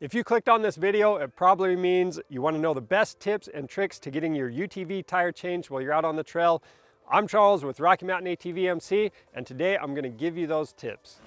If you clicked on this video, it probably means you wanna know the best tips and tricks to getting your UTV tire changed while you're out on the trail. I'm Charles with Rocky Mountain ATV MC, and today I'm gonna to give you those tips.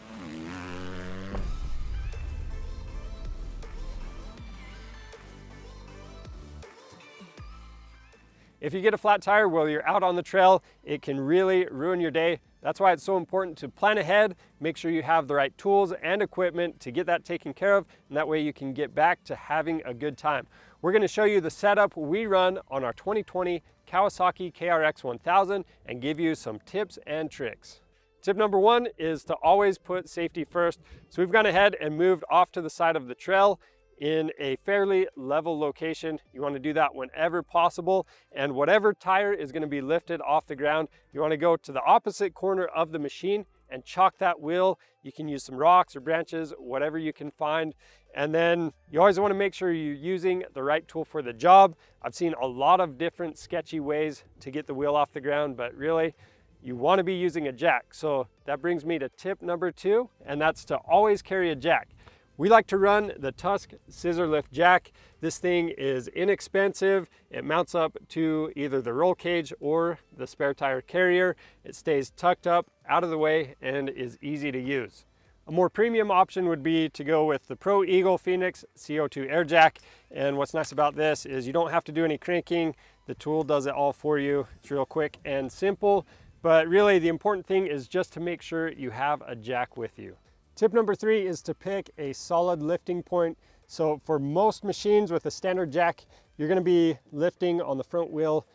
If you get a flat tire while you're out on the trail, it can really ruin your day, that's why it's so important to plan ahead, make sure you have the right tools and equipment to get that taken care of, and that way you can get back to having a good time. We're gonna show you the setup we run on our 2020 Kawasaki KRX 1000 and give you some tips and tricks. Tip number one is to always put safety first. So we've gone ahead and moved off to the side of the trail in a fairly level location. You wanna do that whenever possible. And whatever tire is gonna be lifted off the ground, you wanna to go to the opposite corner of the machine and chalk that wheel. You can use some rocks or branches, whatever you can find. And then you always wanna make sure you're using the right tool for the job. I've seen a lot of different sketchy ways to get the wheel off the ground, but really you wanna be using a jack. So that brings me to tip number two, and that's to always carry a jack. We like to run the Tusk scissor lift jack. This thing is inexpensive. It mounts up to either the roll cage or the spare tire carrier. It stays tucked up, out of the way, and is easy to use. A more premium option would be to go with the Pro Eagle Phoenix CO2 air jack. And what's nice about this is you don't have to do any cranking. The tool does it all for you. It's real quick and simple. But really the important thing is just to make sure you have a jack with you. Tip number three is to pick a solid lifting point. So for most machines with a standard jack, you're gonna be lifting on the front wheel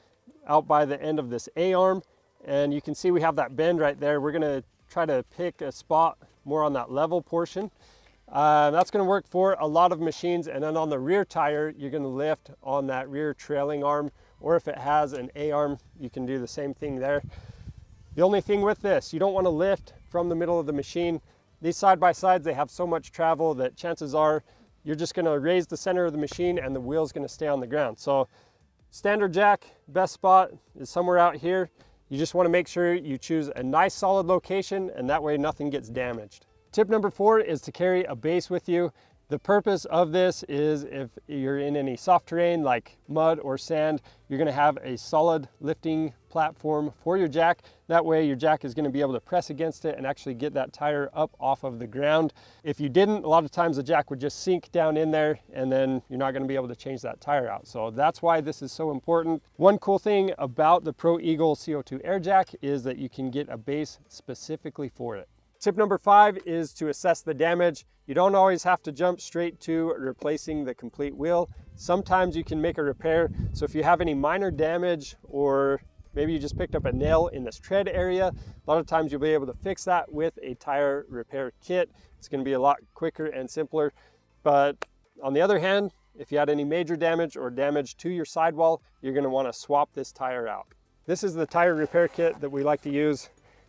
out by the end of this A-arm. And you can see we have that bend right there. We're gonna try to pick a spot more on that level portion. Uh, that's gonna work for a lot of machines. And then on the rear tire, you're gonna lift on that rear trailing arm, or if it has an A-arm, you can do the same thing there. The only thing with this, you don't wanna lift from the middle of the machine. These side-by-sides, they have so much travel that chances are you're just gonna raise the center of the machine and the wheel's gonna stay on the ground. So standard jack, best spot is somewhere out here. You just wanna make sure you choose a nice solid location and that way nothing gets damaged. Tip number four is to carry a base with you. The purpose of this is if you're in any soft terrain like mud or sand, you're gonna have a solid lifting platform for your jack. That way your jack is gonna be able to press against it and actually get that tire up off of the ground. If you didn't, a lot of times the jack would just sink down in there and then you're not gonna be able to change that tire out. So that's why this is so important. One cool thing about the Pro Eagle CO2 Air Jack is that you can get a base specifically for it. Tip number five is to assess the damage. You don't always have to jump straight to replacing the complete wheel. Sometimes you can make a repair. So if you have any minor damage or maybe you just picked up a nail in this tread area, a lot of times you'll be able to fix that with a tire repair kit. It's gonna be a lot quicker and simpler. But on the other hand, if you had any major damage or damage to your sidewall, you're gonna to wanna to swap this tire out. This is the tire repair kit that we like to use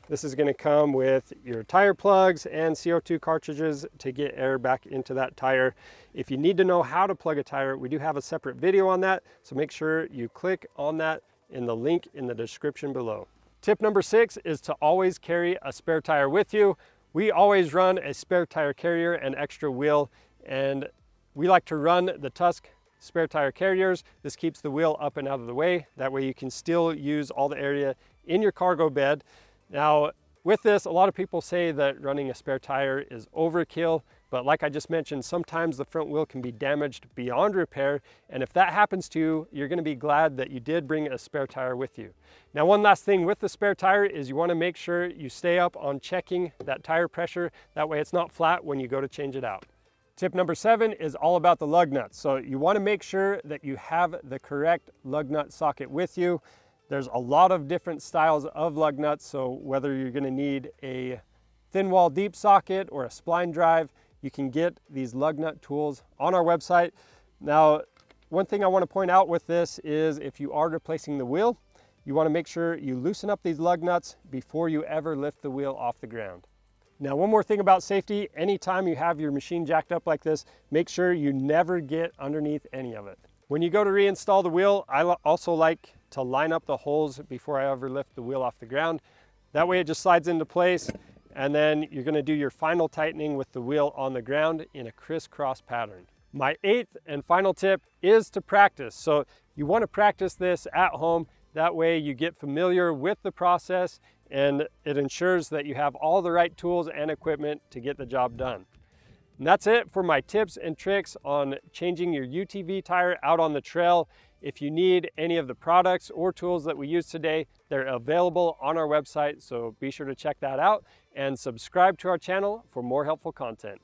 this is gonna come with your tire plugs and CO2 cartridges to get air back into that tire. If you need to know how to plug a tire, we do have a separate video on that, so make sure you click on that in the link in the description below. Tip number six is to always carry a spare tire with you. We always run a spare tire carrier and extra wheel, and we like to run the Tusk spare tire carriers. This keeps the wheel up and out of the way. That way you can still use all the area in your cargo bed now, with this, a lot of people say that running a spare tire is overkill, but like I just mentioned, sometimes the front wheel can be damaged beyond repair, and if that happens to you, you're gonna be glad that you did bring a spare tire with you. Now, one last thing with the spare tire is you wanna make sure you stay up on checking that tire pressure, that way it's not flat when you go to change it out. Tip number seven is all about the lug nuts. So you wanna make sure that you have the correct lug nut socket with you. There's a lot of different styles of lug nuts, so whether you're gonna need a thin wall deep socket or a spline drive, you can get these lug nut tools on our website. Now, one thing I wanna point out with this is if you are replacing the wheel, you wanna make sure you loosen up these lug nuts before you ever lift the wheel off the ground. Now, one more thing about safety, anytime you have your machine jacked up like this, make sure you never get underneath any of it. When you go to reinstall the wheel, I also like to line up the holes before I ever lift the wheel off the ground. That way it just slides into place and then you're gonna do your final tightening with the wheel on the ground in a crisscross pattern. My eighth and final tip is to practice. So you wanna practice this at home. That way you get familiar with the process and it ensures that you have all the right tools and equipment to get the job done. And that's it for my tips and tricks on changing your UTV tire out on the trail. If you need any of the products or tools that we use today, they're available on our website, so be sure to check that out and subscribe to our channel for more helpful content.